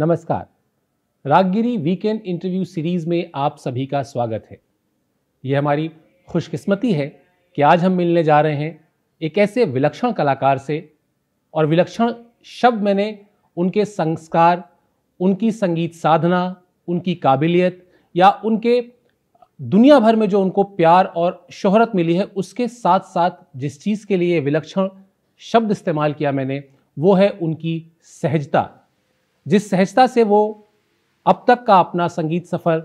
नमस्कार रागगिरी weekend interview series में आप सभी का स्वागत है ये हमारी खुशकिस्मती है कि आज हम मिलने जा रहे हैं एक ऐसे विलक्षण कलाकार से और विलक्षण शब्द मैंने उनके संस्कार उनकी संगीत साधना उनकी काबिलियत या उनके दुनिया भर में जो उनको प्यार और शोहरत मिली है उसके साथ साथ जिस चीज़ के लिए विलक्षण शब्द इस्तेमाल किया मैंने वो है उनकी सहजता जिस सहजता से वो अब तक का अपना संगीत सफ़र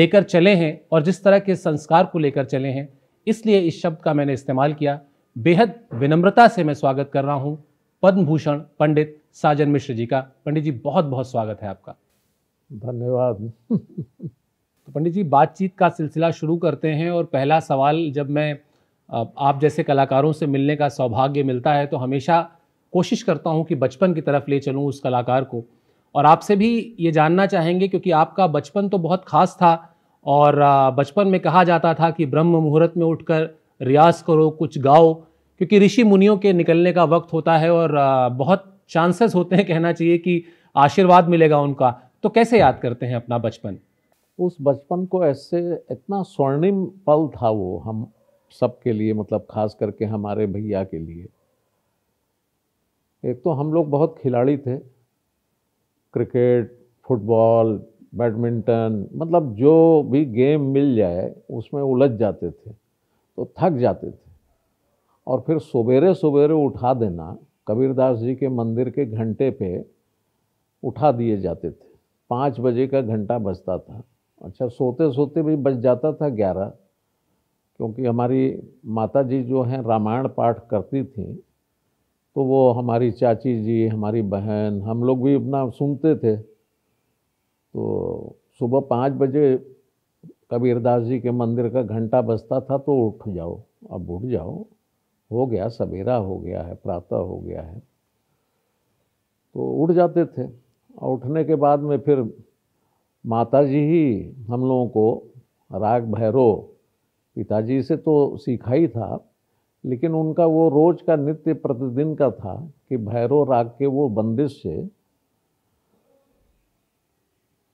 लेकर चले हैं और जिस तरह के संस्कार को लेकर चले हैं इसलिए इस शब्द का मैंने इस्तेमाल किया बेहद विनम्रता से मैं स्वागत कर रहा हूँ पद्म भूषण पंडित साजन मिश्र जी का पंडित जी बहुत बहुत स्वागत है आपका धन्यवाद तो पंडित जी बातचीत का सिलसिला शुरू करते हैं और पहला सवाल जब मैं आप जैसे कलाकारों से मिलने का सौभाग्य मिलता है तो हमेशा कोशिश करता हूँ कि बचपन की तरफ ले चलूँ उस कलाकार को और आपसे भी ये जानना चाहेंगे क्योंकि आपका बचपन तो बहुत ख़ास था और बचपन में कहा जाता था कि ब्रह्म मुहूर्त में उठकर रियाज करो कुछ गाओ क्योंकि ऋषि मुनियों के निकलने का वक्त होता है और बहुत चांसेस होते हैं कहना चाहिए कि आशीर्वाद मिलेगा उनका तो कैसे याद करते हैं अपना बचपन उस बचपन को ऐसे इतना स्वर्णिम पल था वो हम सबके लिए मतलब खास करके हमारे भैया के लिए एक तो हम लोग बहुत खिलाड़ी थे क्रिकेट फुटबॉल बैडमिंटन मतलब जो भी गेम मिल जाए उसमें उलझ जाते थे तो थक जाते थे और फिर सवेरे सवेरे उठा देना कबीरदास जी के मंदिर के घंटे पे उठा दिए जाते थे पाँच बजे का घंटा बजता था अच्छा सोते सोते भी बज जाता था ग्यारह क्योंकि हमारी माता जी जो हैं रामायण पाठ करती थी तो वो हमारी चाची जी हमारी बहन हम लोग भी अपना सुनते थे तो सुबह पाँच बजे कबीरदास जी के मंदिर का घंटा बजता था तो उठ जाओ अब उठ जाओ हो गया सवेरा हो गया है प्रातः हो गया है तो उठ जाते थे और उठने के बाद में फिर माता जी ही हम लोगों को राग भैरव पिताजी से तो सीखा ही था लेकिन उनका वो रोज का नित्य प्रतिदिन का था कि भैरव राग के वो बंदिश से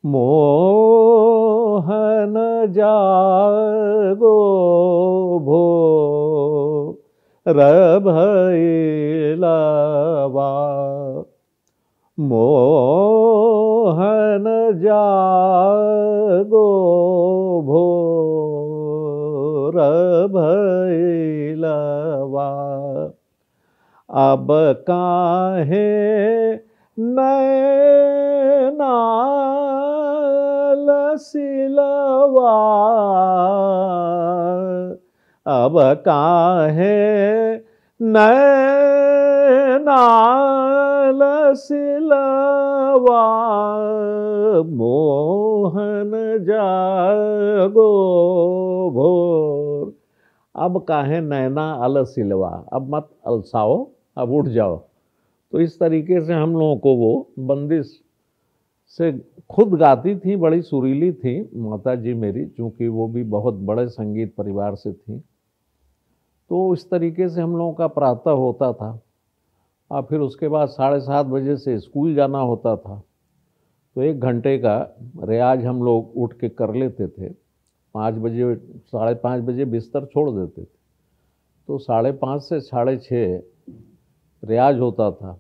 मोहन जागो भो रभैलावा मोहन जागो भो भैलवा अब काहे नैना सिलवा अब काहे नैना सिलावा मोहन जागो भोर अब काहे नैना अलसिलवा अब मत अलसाओ अब उठ जाओ तो इस तरीके से हम लोगों को वो बंदिश से खुद गाती थी बड़ी सुरीली थी माता जी मेरी चूँकि वो भी बहुत बड़े संगीत परिवार से थी तो इस तरीके से हम लोगों का प्रातः होता था और फिर उसके बाद साढ़े सात बजे से स्कूल जाना होता था तो एक घंटे का रियाज हम लोग उठ के कर लेते थे पाँच बजे साढ़े पाँच बजे बिस्तर छोड़ देते थे तो साढ़े पाँच से साढ़े छः रियाज होता था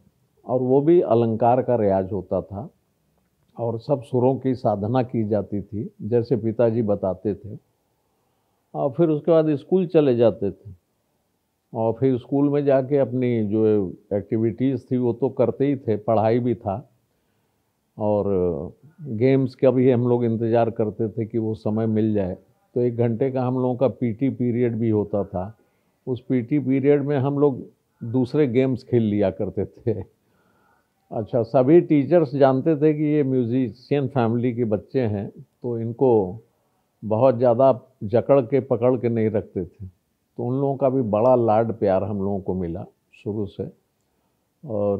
और वो भी अलंकार का रियाज होता था और सब सुरों की साधना की जाती थी जैसे पिताजी बताते थे और फिर उसके बाद स्कूल चले जाते थे और फिर स्कूल में जाके अपनी जो एक्टिविटीज़ थी वो तो करते ही थे पढ़ाई भी था और गेम्स का भी हम लोग इंतज़ार करते थे कि वो समय मिल जाए तो एक घंटे का हम लोगों का पीटी पीरियड भी होता था उस पीटी पीरियड में हम लोग दूसरे गेम्स खेल लिया करते थे अच्छा सभी टीचर्स जानते थे कि ये म्यूजिशियन फैमिली के बच्चे हैं तो इनको बहुत ज़्यादा जकड़ के पकड़ के नहीं रखते थे तो उन लोगों का भी बड़ा लाड प्यार हम लोगों को मिला शुरू से और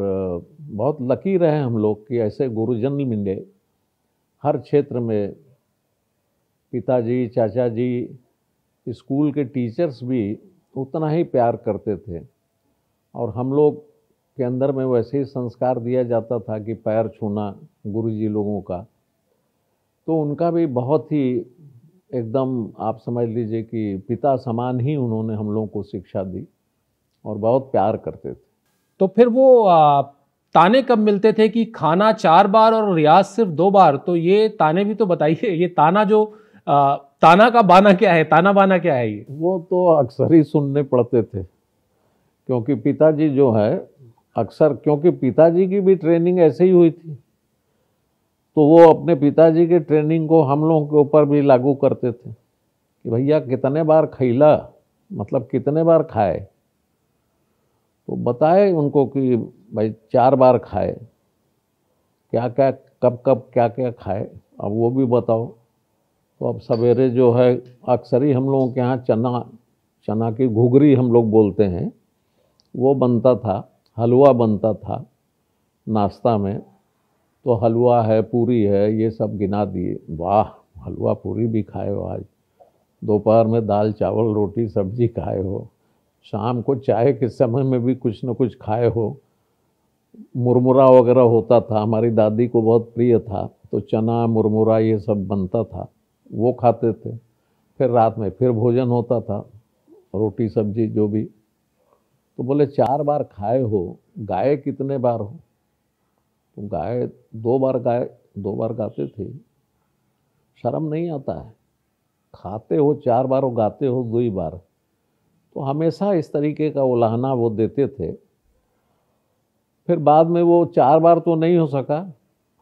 बहुत लकी रहे हम लोग कि ऐसे गुरुजन मिले हर क्षेत्र में पिताजी चाचा जी स्कूल के टीचर्स भी उतना ही प्यार करते थे और हम लोग के अंदर में वैसे ही संस्कार दिया जाता था कि पैर छूना गुरुजी लोगों का तो उनका भी बहुत ही एकदम आप समझ लीजिए कि पिता समान ही उन्होंने हम लोगों को शिक्षा दी और बहुत प्यार करते थे तो फिर वो आ, ताने कब मिलते थे कि खाना चार बार और रियाज सिर्फ दो बार तो ये ताने भी तो बताइए ये ताना जो आ, ताना का बाना क्या है ताना बाना क्या है ये वो तो अक्सर ही सुनने पड़ते थे क्योंकि पिताजी जो है अक्सर क्योंकि पिताजी की भी ट्रेनिंग ऐसे ही हुई थी तो वो अपने पिताजी के ट्रेनिंग को हम लोगों के ऊपर भी लागू करते थे कि भैया कितने बार खैला मतलब कितने बार खाए तो बताए उनको कि भाई चार बार खाए क्या क्या कब कब क्या क्या खाए अब वो भी बताओ तो अब सवेरे जो है अक्सर ही हम लोगों के यहाँ चना चना की घुघरी हम लोग बोलते हैं वो बनता था हलवा बनता था नाश्ता में तो हलवा है पूरी है ये सब गिना दिए वाह हलवा पूरी भी खाए हो आज दोपहर में दाल चावल रोटी सब्जी खाए हो शाम को चाय के समय में भी कुछ न कुछ खाए हो मुरमुरा वगैरह होता था हमारी दादी को बहुत प्रिय था तो चना मुरमुरा ये सब बनता था वो खाते थे फिर रात में फिर भोजन होता था रोटी सब्जी जो भी तो बोले चार बार खाए हो गाए कितने बार हो तो गाय दो बार गाय दो बार गाते थे शर्म नहीं आता है खाते हो चार बार और गाते हो दो ही बार तो हमेशा इस तरीके का उलाहना वो देते थे फिर बाद में वो चार बार तो नहीं हो सका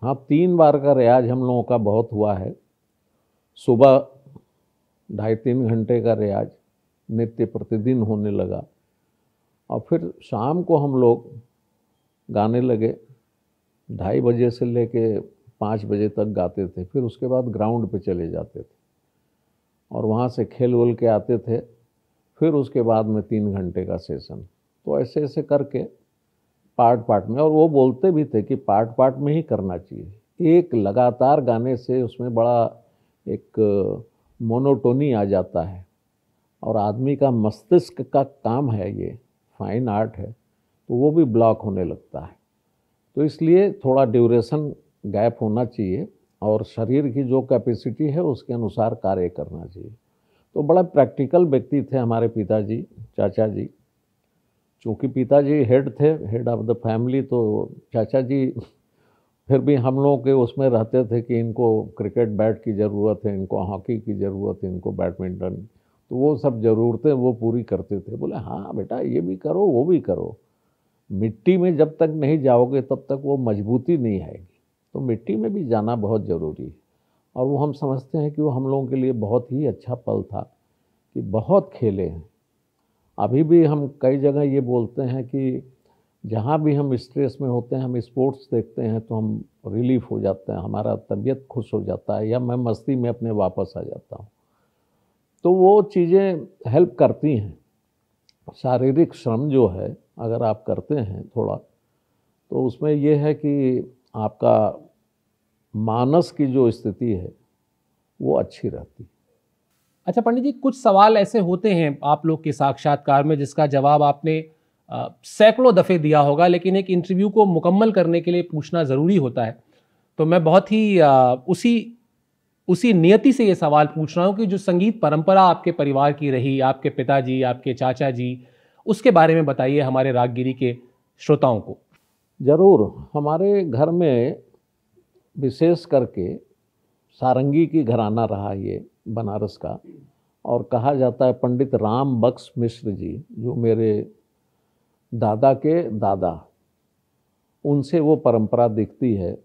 हाँ तीन बार का रियाज हम लोगों का बहुत हुआ है सुबह ढाई तीन घंटे का रियाज नित्य प्रतिदिन होने लगा और फिर शाम को हम लोग गाने लगे ढाई बजे से ले कर पाँच बजे तक गाते थे फिर उसके बाद ग्राउंड पे चले जाते थे और वहाँ से खेल वोल के आते थे फिर उसके बाद में तीन घंटे का सेशन तो ऐसे ऐसे करके पार्ट पार्ट में और वो बोलते भी थे कि पार्ट पार्ट में ही करना चाहिए एक लगातार गाने से उसमें बड़ा एक मोनोटोनी आ जाता है और आदमी का मस्तिष्क का काम है ये फाइन आर्ट है तो वो भी ब्लॉक होने लगता है तो इसलिए थोड़ा ड्यूरेशन गैप होना चाहिए और शरीर की जो कैपेसिटी है उसके अनुसार कार्य करना चाहिए तो बड़ा प्रैक्टिकल व्यक्ति थे हमारे पिताजी चाचा जी चूँकि पिताजी हेड थे हेड ऑफ द फैमिली तो चाचा जी फिर भी हम लोग के उसमें रहते थे कि इनको क्रिकेट बैट की ज़रूरत है इनको हॉकी की ज़रूरत है इनको बैडमिंटन तो वो सब ज़रूरतें वो पूरी करते थे बोले हाँ बेटा ये भी करो वो भी करो मिट्टी में जब तक नहीं जाओगे तब तक वो मजबूती नहीं आएगी तो मिट्टी में भी जाना बहुत ज़रूरी है और वो हम समझते हैं कि वो हम लोगों के लिए बहुत ही अच्छा पल था कि बहुत खेले हैं अभी भी हम कई जगह ये बोलते हैं कि जहाँ भी हम स्ट्रेस में होते हैं हम स्पोर्ट्स देखते हैं तो हम रिलीफ हो जाते हैं हमारा तबीयत खुश हो जाता है या मैं मस्ती में अपने वापस आ जाता हूँ तो वो चीज़ें हेल्प करती हैं शारीरिक श्रम जो है अगर आप करते हैं थोड़ा तो उसमें यह है कि आपका मानस की जो स्थिति है वो अच्छी रहती है अच्छा पंडित जी कुछ सवाल ऐसे होते हैं आप लोग के साक्षात्कार में जिसका जवाब आपने सैकड़ों दफ़े दिया होगा लेकिन एक इंटरव्यू को मुकम्मल करने के लिए पूछना ज़रूरी होता है तो मैं बहुत ही आ, उसी उसी नियति से ये सवाल पूछ रहा हूँ कि जो संगीत परंपरा आपके परिवार की रही आपके पिताजी आपके चाचा जी उसके बारे में बताइए हमारे रागगिरी के श्रोताओं को ज़रूर हमारे घर में विशेष करके सारंगी की घराना रहा ये बनारस का और कहा जाता है पंडित राम बक्स मिश्र जी जो मेरे दादा के दादा उनसे वो परंपरा दिखती है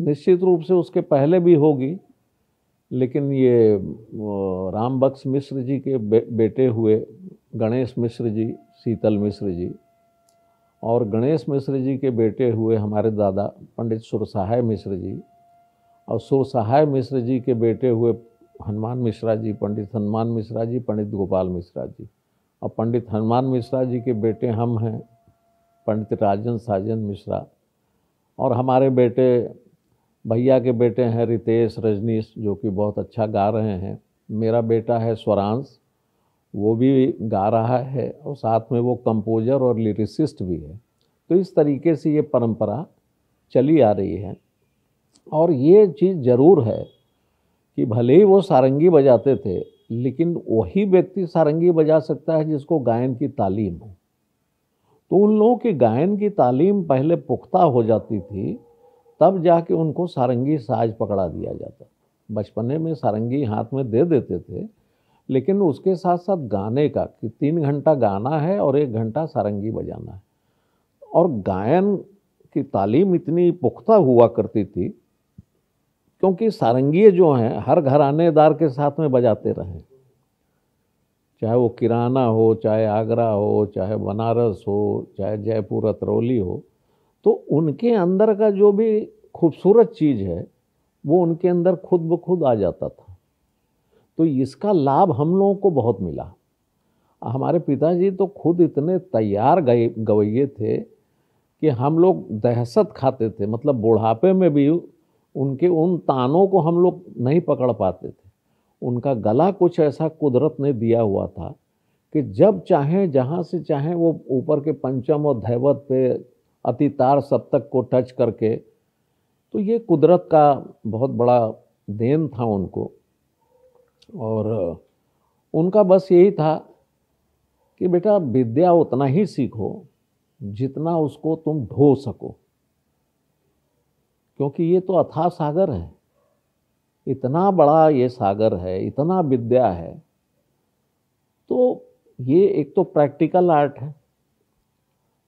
निश्चित रूप से उसके पहले भी होगी लेकिन ये राम बक्स मिश्र जी के बे, बेटे हुए गणेश मिश्र जी शीतल मिश्र जी और गणेश मिश्र जी के बेटे हुए हमारे दादा पंडित सुरसहाय मिश्र जी और सुरसहाय मिश्र जी के बेटे हुए हनुमान मिश्रा जी पंडित हनुमान मिश्रा जी पंडित गोपाल मिश्रा जी और पंडित हनुमान मिश्रा जी के बेटे हम हैं पंडित राजन साजन मिश्रा और हमारे बेटे भैया के बेटे हैं रितेश रजनीश जो कि बहुत अच्छा गा रहे हैं मेरा बेटा है स्वरांश वो भी गा रहा है और साथ में वो कंपोजर और लिरिसिस्ट भी है तो इस तरीके से ये परंपरा चली आ रही है और ये चीज़ ज़रूर है कि भले ही वो सारंगी बजाते थे लेकिन वही व्यक्ति सारंगी बजा सकता है जिसको गायन की तालीम हो तो उन लोगों की गायन की तालीम पहले पुख्ता हो जाती थी तब जाके उनको सारंगी साज पकड़ा दिया जाता बचपने में सारंगी हाथ में दे देते थे लेकिन उसके साथ साथ गाने का कि तीन घंटा गाना है और एक घंटा सारंगी बजाना है और गायन की तालीम इतनी पुख्ता हुआ करती थी क्योंकि सारंगी जो हैं हर घरानेदार के साथ में बजाते रहे चाहे वो किराना हो चाहे आगरा हो चाहे बनारस हो चाहे जयपुर अतरौली हो तो उनके अंदर का जो भी खूबसूरत चीज़ है वो उनके अंदर खुद ब खुद आ जाता था तो इसका लाभ हम लोगों को बहुत मिला हमारे पिताजी तो खुद इतने तैयार गए गवैये थे कि हम लोग दहशत खाते थे मतलब बुढ़ापे में भी उनके उन तानों को हम लोग नहीं पकड़ पाते थे उनका गला कुछ ऐसा कुदरत ने दिया हुआ था कि जब चाहें जहाँ से चाहें वो ऊपर के पंचम और धैवत पे अतितार सप्तक को टच करके तो ये कुदरत का बहुत बड़ा देन था उनको और उनका बस यही था कि बेटा विद्या उतना ही सीखो जितना उसको तुम ढो सको क्योंकि ये तो अथाह सागर है इतना बड़ा ये सागर है इतना विद्या है तो ये एक तो प्रैक्टिकल आर्ट है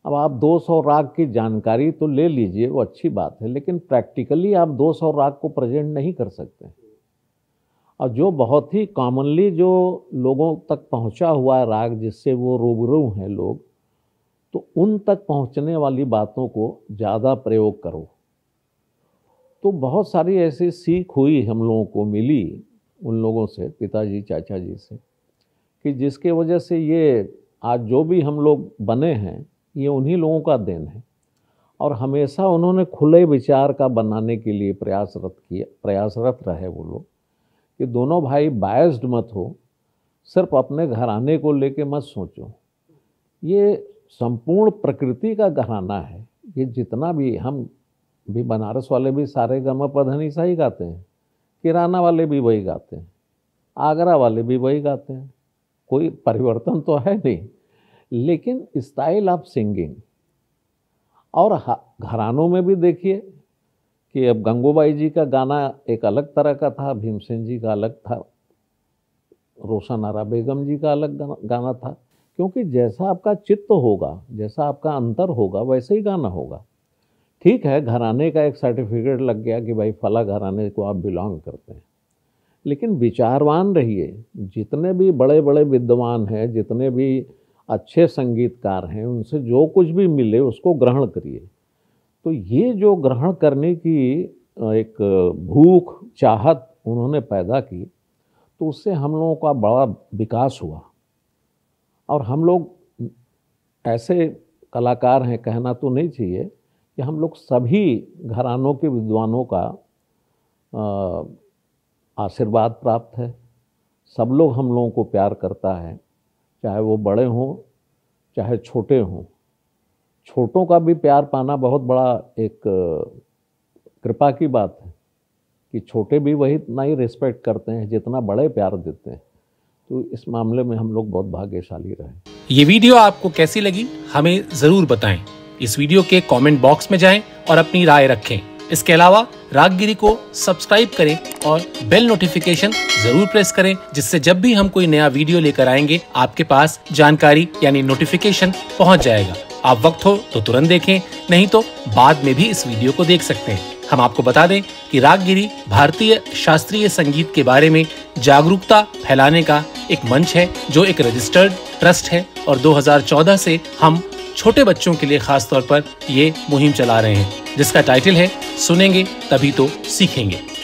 अब आप 200 राग की जानकारी तो ले लीजिए वो अच्छी बात है लेकिन प्रैक्टिकली आप 200 राग को प्रेजेंट नहीं कर सकते और जो बहुत ही कॉमनली जो लोगों तक पहुंचा हुआ है राग जिससे वो रूबरू हैं लोग तो उन तक पहुंचने वाली बातों को ज़्यादा प्रयोग करो तो बहुत सारी ऐसी सीख हुई हम लोगों को मिली उन लोगों से पिताजी चाचा जी से कि जिसके वजह से ये आज जो भी हम लोग बने हैं ये उन्हीं लोगों का देन है और हमेशा उन्होंने खुले विचार का बनाने के लिए प्रयासरत किया प्रयासरत रहे वो लोग कि दोनों भाई बायस्ड मत हो सिर्फ अपने घराने को लेके मत सोचो ये संपूर्ण प्रकृति का घराना है ये जितना भी हम भी बनारस वाले भी सारे गम पधनी सा ही गाते हैं किराना वाले भी वही गाते हैं आगरा वाले भी वही गाते हैं कोई परिवर्तन तो है नहीं लेकिन स्टाइल ऑफ सिंगिंग और घरानों में भी देखिए कि अब गंगूबाई जी का गाना एक अलग तरह का था भीमसेन जी का अलग था रोशन आरा बेगम जी का अलग गाना था क्योंकि जैसा आपका चित्त होगा जैसा आपका अंतर होगा वैसे ही गाना होगा ठीक है घराने का एक सर्टिफिकेट लग गया कि भाई फला घराने को आप बिलोंग करते हैं लेकिन विचारवान रहिए जितने भी बड़े बड़े विद्वान हैं जितने भी अच्छे संगीतकार हैं उनसे जो कुछ भी मिले उसको ग्रहण करिए तो ये जो ग्रहण करने की एक भूख चाहत उन्होंने पैदा की तो उससे हम लोगों का बड़ा विकास हुआ और हम लोग ऐसे कलाकार हैं कहना तो नहीं चाहिए कि हम लोग सभी घरानों के विद्वानों का आशीर्वाद प्राप्त है सब लोग हम लोगों को प्यार करता है चाहे वो बड़े हों चाहे छोटे हों छोटों का भी प्यार पाना बहुत बड़ा एक कृपा की बात है कि छोटे भी वही इतना ही रिस्पेक्ट करते हैं जितना बड़े प्यार देते हैं तो इस मामले में हम लोग बहुत भाग्यशाली रहे ये वीडियो आपको कैसी लगी हमें जरूर बताएं इस वीडियो के कमेंट बॉक्स में जाएं और अपनी राय रखें इसके अलावा रागगिरी को सब्सक्राइब करें और बेल नोटिफिकेशन जरूर प्रेस करें जिससे जब भी हम कोई नया वीडियो लेकर आएंगे आपके पास जानकारी यानी नोटिफिकेशन पहुंच जाएगा आप वक्त हो तो तुरंत देखें नहीं तो बाद में भी इस वीडियो को देख सकते हैं हम आपको बता दें कि रागगिरी भारतीय शास्त्रीय संगीत के बारे में जागरूकता फैलाने का एक मंच है जो एक रजिस्टर्ड ट्रस्ट है और 2014 से हम छोटे बच्चों के लिए खास तौर पर ये मुहिम चला रहे हैं जिसका टाइटल है सुनेंगे तभी तो सीखेंगे